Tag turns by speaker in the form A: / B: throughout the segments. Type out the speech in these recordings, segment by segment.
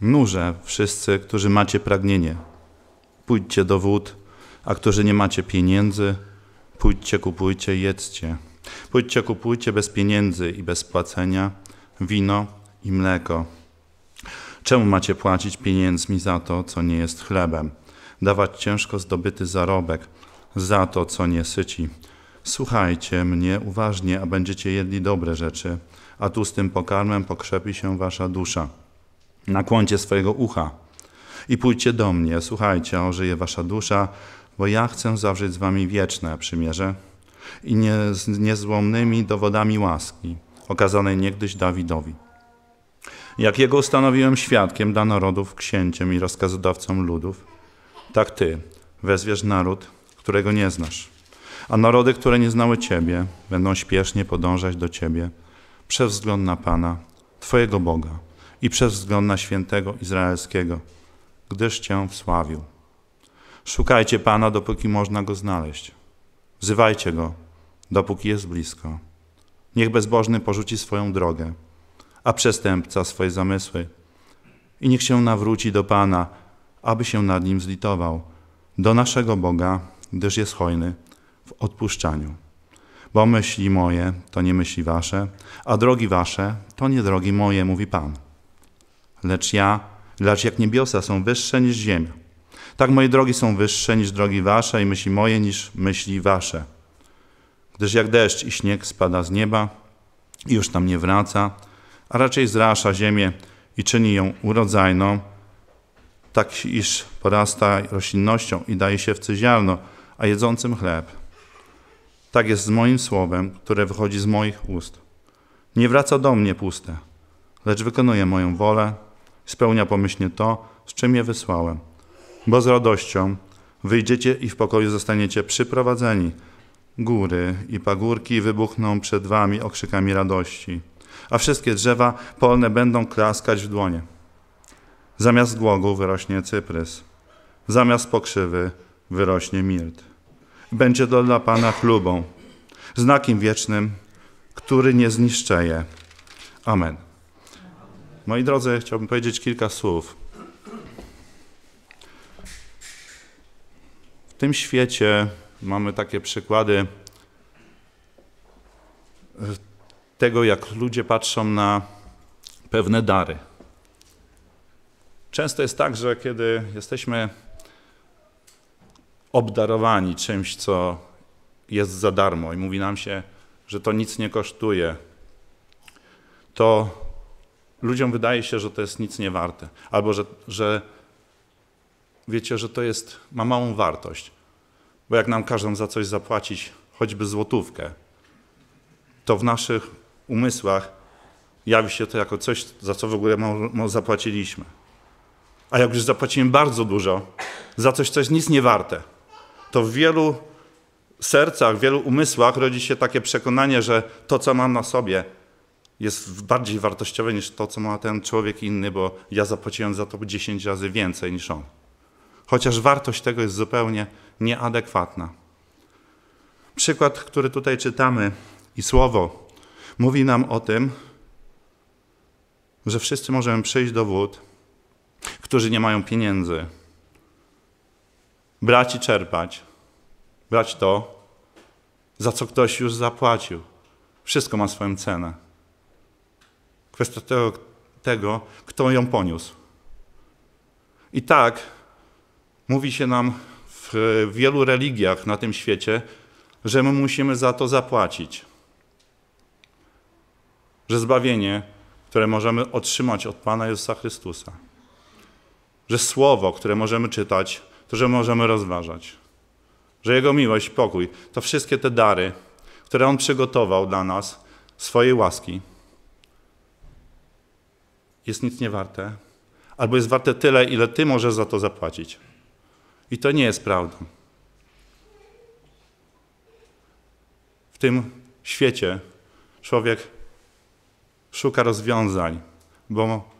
A: Nurze, wszyscy, którzy macie pragnienie, pójdźcie do wód, a którzy nie macie pieniędzy, pójdźcie, kupujcie, jedzcie. Pójdźcie, kupujcie bez pieniędzy i bez płacenia wino i mleko. Czemu macie płacić pieniędzmi za to, co nie jest chlebem? Dawać ciężko zdobyty zarobek za to, co nie syci. Słuchajcie mnie uważnie, a będziecie jedli dobre rzeczy, a tu z tym pokarmem pokrzepi się wasza dusza nakłoncie swojego ucha i pójdźcie do mnie, słuchajcie, ożyje wasza dusza, bo ja chcę zawrzeć z wami wieczne przymierze i nie, z niezłomnymi dowodami łaski, okazanej niegdyś Dawidowi. Jak jego ustanowiłem świadkiem dla narodów, księciem i rozkazodawcą ludów, tak ty wezwiesz naród, którego nie znasz. A narody, które nie znały Ciebie, będą śpiesznie podążać do Ciebie przez wzgląd na Pana, Twojego Boga i przez wzgląd na świętego Izraelskiego, gdyż Cię wsławił. Szukajcie Pana, dopóki można Go znaleźć. Wzywajcie Go, dopóki jest blisko. Niech bezbożny porzuci swoją drogę, a przestępca swoje zamysły. I niech się nawróci do Pana, aby się nad nim zlitował, do naszego Boga, gdyż jest hojny w odpuszczaniu. Bo myśli moje to nie myśli wasze, a drogi wasze to nie drogi moje, mówi Pan. Lecz ja, lecz jak niebiosa są wyższe niż ziemia, tak moje drogi są wyższe niż drogi wasze i myśli moje niż myśli wasze. Gdyż jak deszcz i śnieg spada z nieba i już tam nie wraca, a raczej zrasza ziemię i czyni ją urodzajną, tak iż porasta roślinnością i daje się w a jedzącym chleb. Tak jest z moim słowem, które wychodzi z moich ust. Nie wraca do mnie puste, lecz wykonuje moją wolę spełnia pomyślnie to, z czym je wysłałem. Bo z radością wyjdziecie i w pokoju zostaniecie przyprowadzeni. Góry i pagórki wybuchną przed wami okrzykami radości, a wszystkie drzewa polne będą klaskać w dłonie. Zamiast głogu wyrośnie cyprys, zamiast pokrzywy wyrośnie mirt. Będzie to dla Pana chlubą, znakiem wiecznym, który nie zniszczeje. Amen. Moi drodzy, chciałbym powiedzieć kilka słów. W tym świecie mamy takie przykłady e, tego, jak ludzie patrzą na pewne dary. Często jest tak, że kiedy jesteśmy obdarowani czymś, co jest za darmo i mówi nam się, że to nic nie kosztuje, to ludziom wydaje się, że to jest nic nie warte, albo że, że wiecie, że to jest, ma małą wartość. Bo jak nam każą za coś zapłacić choćby złotówkę, to w naszych umysłach jawi się to jako coś, za co w ogóle zapłaciliśmy. A jak już zapłacimy bardzo dużo, za coś, co jest nic nie warte, to w wielu sercach, w wielu umysłach rodzi się takie przekonanie, że to, co mam na sobie, jest bardziej wartościowe niż to, co ma ten człowiek inny, bo ja zapłaciłem za to 10 razy więcej niż on. Chociaż wartość tego jest zupełnie nieadekwatna. Przykład, który tutaj czytamy i słowo mówi nam o tym, że wszyscy możemy przyjść do wód, którzy nie mają pieniędzy, brać i czerpać, brać to, za co ktoś już zapłacił. Wszystko ma swoją cenę kwestia tego, tego, kto ją poniósł. I tak mówi się nam w wielu religiach na tym świecie, że my musimy za to zapłacić. Że zbawienie, które możemy otrzymać od Pana Jezusa Chrystusa, że słowo, które możemy czytać, to że możemy rozważać, że Jego miłość, pokój, to wszystkie te dary, które On przygotował dla nas, swojej łaski jest nic nie warte, albo jest warte tyle, ile ty możesz za to zapłacić. I to nie jest prawdą. W tym świecie człowiek szuka rozwiązań, bo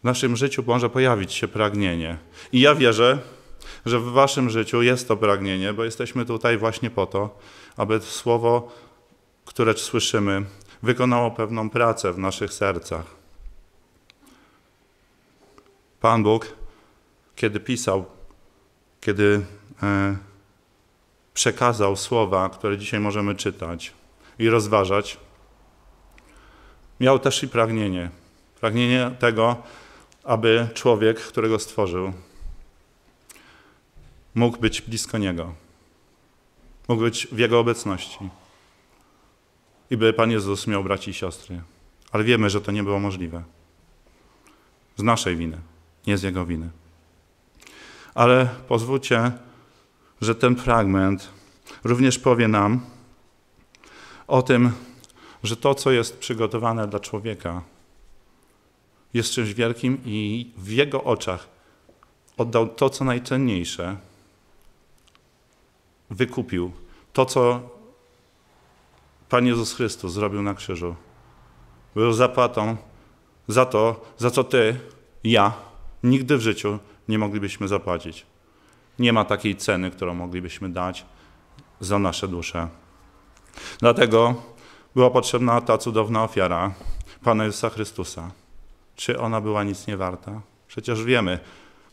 A: w naszym życiu może pojawić się pragnienie. I ja wierzę, że w waszym życiu jest to pragnienie, bo jesteśmy tutaj właśnie po to, aby słowo, które słyszymy, wykonało pewną pracę w naszych sercach. Pan Bóg, kiedy pisał, kiedy e, przekazał słowa, które dzisiaj możemy czytać i rozważać, miał też i pragnienie. Pragnienie tego, aby człowiek, którego stworzył, mógł być blisko Niego, mógł być w Jego obecności i by Pan Jezus miał braci i siostry. Ale wiemy, że to nie było możliwe. Z naszej winy nie z jego winy. Ale pozwólcie, że ten fragment również powie nam o tym, że to, co jest przygotowane dla człowieka, jest czymś wielkim i w jego oczach oddał to, co najcenniejsze, wykupił to, co Pan Jezus Chrystus zrobił na krzyżu. Był zapłatą za to, za co Ty, ja, nigdy w życiu nie moglibyśmy zapłacić. Nie ma takiej ceny, którą moglibyśmy dać za nasze dusze. Dlatego była potrzebna ta cudowna ofiara Pana Jezusa Chrystusa. Czy ona była nic nie warta? Przecież wiemy,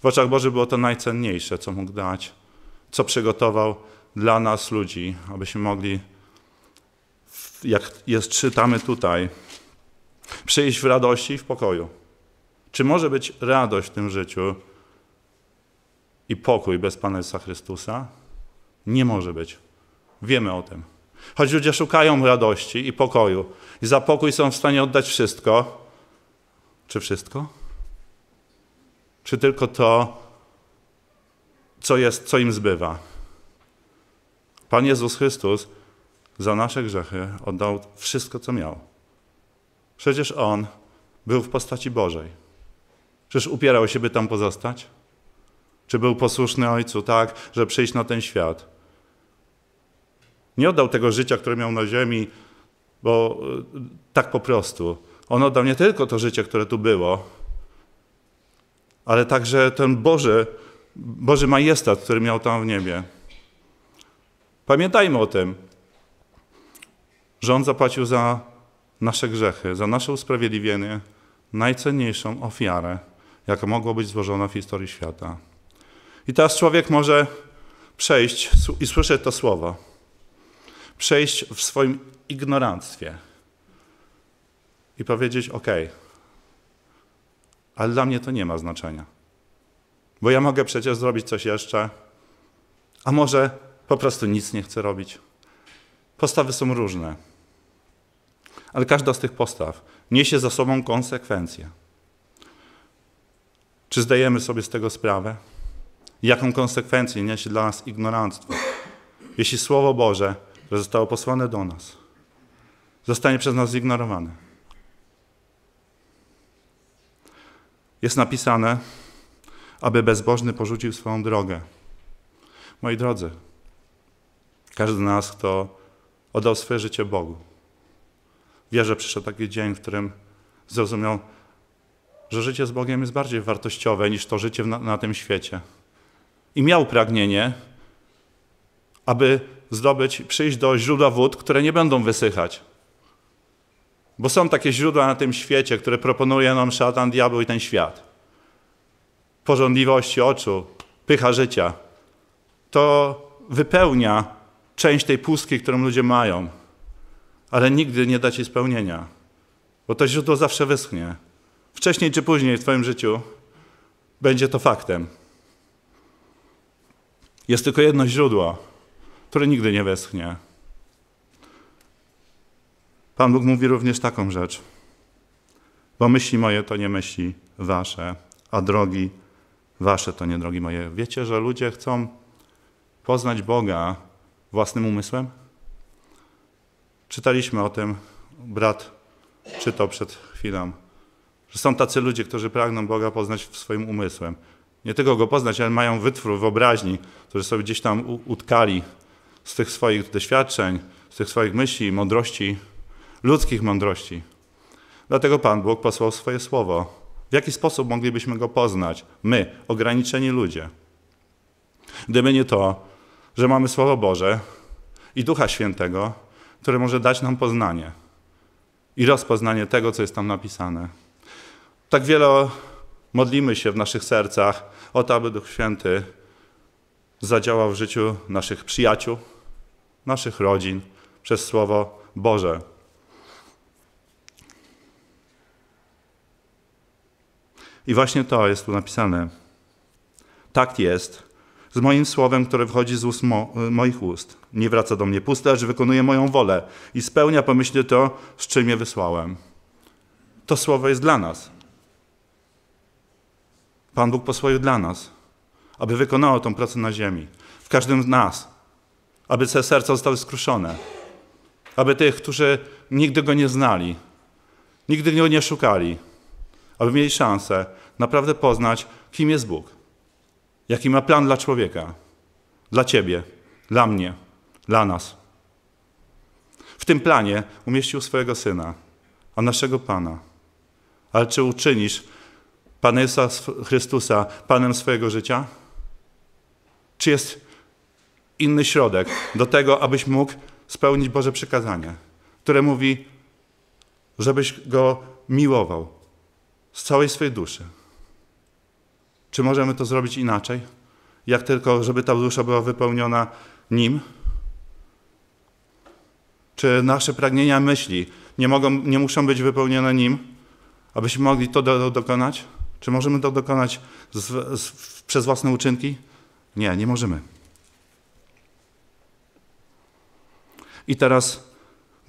A: w oczach Boży było to najcenniejsze, co mógł dać, co przygotował dla nas ludzi, abyśmy mogli, jak jest czytamy tutaj, przyjść w radości i w pokoju. Czy może być radość w tym życiu i pokój bez Pana Jezusa Chrystusa? Nie może być. Wiemy o tym. Choć ludzie szukają radości i pokoju i za pokój są w stanie oddać wszystko. Czy wszystko? Czy tylko to, co, jest, co im zbywa? Pan Jezus Chrystus za nasze grzechy oddał wszystko, co miał. Przecież On był w postaci Bożej. Czyż upierał się, by tam pozostać? Czy był posłuszny Ojcu tak, że przyjść na ten świat? Nie oddał tego życia, które miał na ziemi, bo e, tak po prostu. On oddał nie tylko to życie, które tu było, ale także ten Boży, Boży majestat, który miał tam w niebie. Pamiętajmy o tym, że On zapłacił za nasze grzechy, za nasze usprawiedliwienie najcenniejszą ofiarę jaka mogła być złożona w historii świata. I teraz człowiek może przejść i słyszeć to słowo, przejść w swoim ignoranctwie i powiedzieć: OK, ale dla mnie to nie ma znaczenia, bo ja mogę przecież zrobić coś jeszcze, a może po prostu nic nie chcę robić. Postawy są różne, ale każda z tych postaw niesie za sobą konsekwencje. Czy zdajemy sobie z tego sprawę? Jaką konsekwencję niesie dla nas ignoranctwo, jeśli Słowo Boże, które zostało posłane do nas, zostanie przez nas zignorowane? Jest napisane, aby bezbożny porzucił swoją drogę. Moi drodzy, każdy z nas, kto oddał swoje życie Bogu, wie, że przyszedł taki dzień, w którym zrozumiał, że życie z Bogiem jest bardziej wartościowe niż to życie na, na tym świecie. I miał pragnienie, aby zdobyć, przyjść do źródła wód, które nie będą wysychać. Bo są takie źródła na tym świecie, które proponuje nam szatan, diabeł i ten świat. Porządliwości oczu, pycha życia. To wypełnia część tej pustki, którą ludzie mają, ale nigdy nie da ci spełnienia, bo to źródło zawsze wyschnie wcześniej czy później w Twoim życiu będzie to faktem. Jest tylko jedno źródło, które nigdy nie weschnie. Pan Bóg mówi również taką rzecz. Bo myśli moje to nie myśli wasze, a drogi wasze to nie drogi moje. Wiecie, że ludzie chcą poznać Boga własnym umysłem? Czytaliśmy o tym, brat czytał przed chwilą że są tacy ludzie, którzy pragną Boga poznać swoim umysłem. Nie tylko go poznać, ale mają wytwór wyobraźni, którzy sobie gdzieś tam utkali z tych swoich doświadczeń, z tych swoich myśli, mądrości, ludzkich mądrości. Dlatego Pan Bóg posłał swoje słowo. W jaki sposób moglibyśmy go poznać? My, ograniczeni ludzie. Gdyby nie to, że mamy Słowo Boże i Ducha Świętego, który może dać nam poznanie i rozpoznanie tego, co jest tam napisane. Tak wiele modlimy się w naszych sercach o to, aby Duch Święty zadziałał w życiu naszych przyjaciół, naszych rodzin przez Słowo Boże. I właśnie to jest tu napisane. Tak jest z moim słowem, które wchodzi z ust mo moich ust. Nie wraca do mnie puste, lecz wykonuje moją wolę i spełnia pomyślnie to, z czym je wysłałem. To słowo jest dla nas. Pan Bóg posłoił dla nas, aby wykonało tą pracę na ziemi, w każdym z nas, aby te serca zostały skruszone, aby tych, którzy nigdy Go nie znali, nigdy Go nie szukali, aby mieli szansę naprawdę poznać, kim jest Bóg, jaki ma plan dla człowieka, dla Ciebie, dla mnie, dla nas. W tym planie umieścił swojego Syna, a naszego Pana. Ale czy uczynisz Pana Jezusa Chrystusa Panem swojego życia? Czy jest inny środek do tego, abyś mógł spełnić Boże przykazanie, które mówi, żebyś Go miłował z całej swojej duszy? Czy możemy to zrobić inaczej? Jak tylko, żeby ta dusza była wypełniona Nim? Czy nasze pragnienia myśli nie, mogą, nie muszą być wypełnione Nim, abyśmy mogli to do, dokonać? Czy możemy to dokonać z, z, przez własne uczynki? Nie, nie możemy. I teraz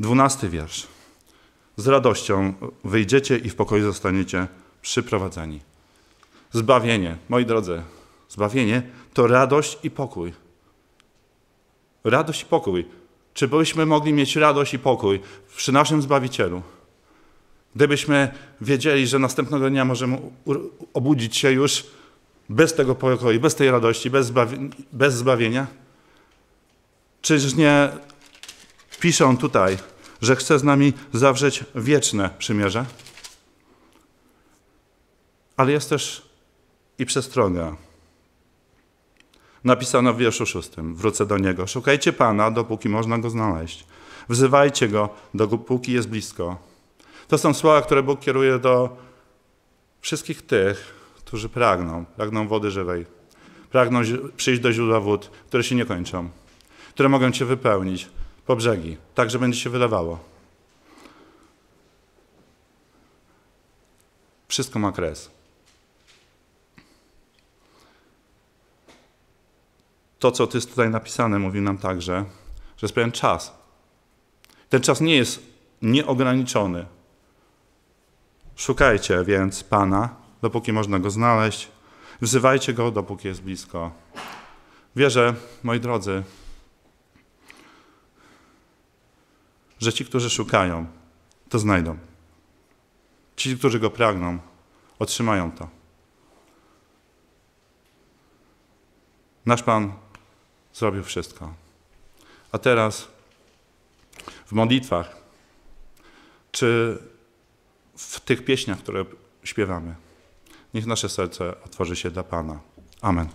A: dwunasty wiersz. Z radością wyjdziecie i w pokoju zostaniecie przyprowadzeni. Zbawienie, moi drodzy, zbawienie to radość i pokój. Radość i pokój. Czy byśmy mogli mieć radość i pokój przy naszym Zbawicielu? Gdybyśmy wiedzieli, że następnego dnia możemy obudzić się już bez tego pokoju, bez tej radości, bez, zbawi- bez zbawienia, czyż nie piszą tutaj, że chce z nami zawrzeć wieczne przymierze? Ale jest też i przestroga. Napisano w wierszu szóstym, wrócę do niego. Szukajcie Pana, dopóki można go znaleźć. Wzywajcie go, dopóki jest blisko. To są słowa, które Bóg kieruje do wszystkich tych, którzy pragną, pragną wody żywej, pragną przyjść do źródła wód, które się nie kończą, które mogą Cię wypełnić po brzegi, tak, że będzie się wylewało. Wszystko ma kres. To, co tu jest tutaj napisane, mówi nam także, że jest pewien czas. Ten czas nie jest nieograniczony. Szukajcie więc Pana, dopóki można go znaleźć, wzywajcie go, dopóki jest blisko. Wierzę, moi drodzy, że ci, którzy szukają, to znajdą. Ci, którzy go pragną, otrzymają to. Nasz Pan zrobił wszystko. A teraz w modlitwach, czy w tych pieśniach, które śpiewamy. Niech nasze serce otworzy się dla Pana. Amen.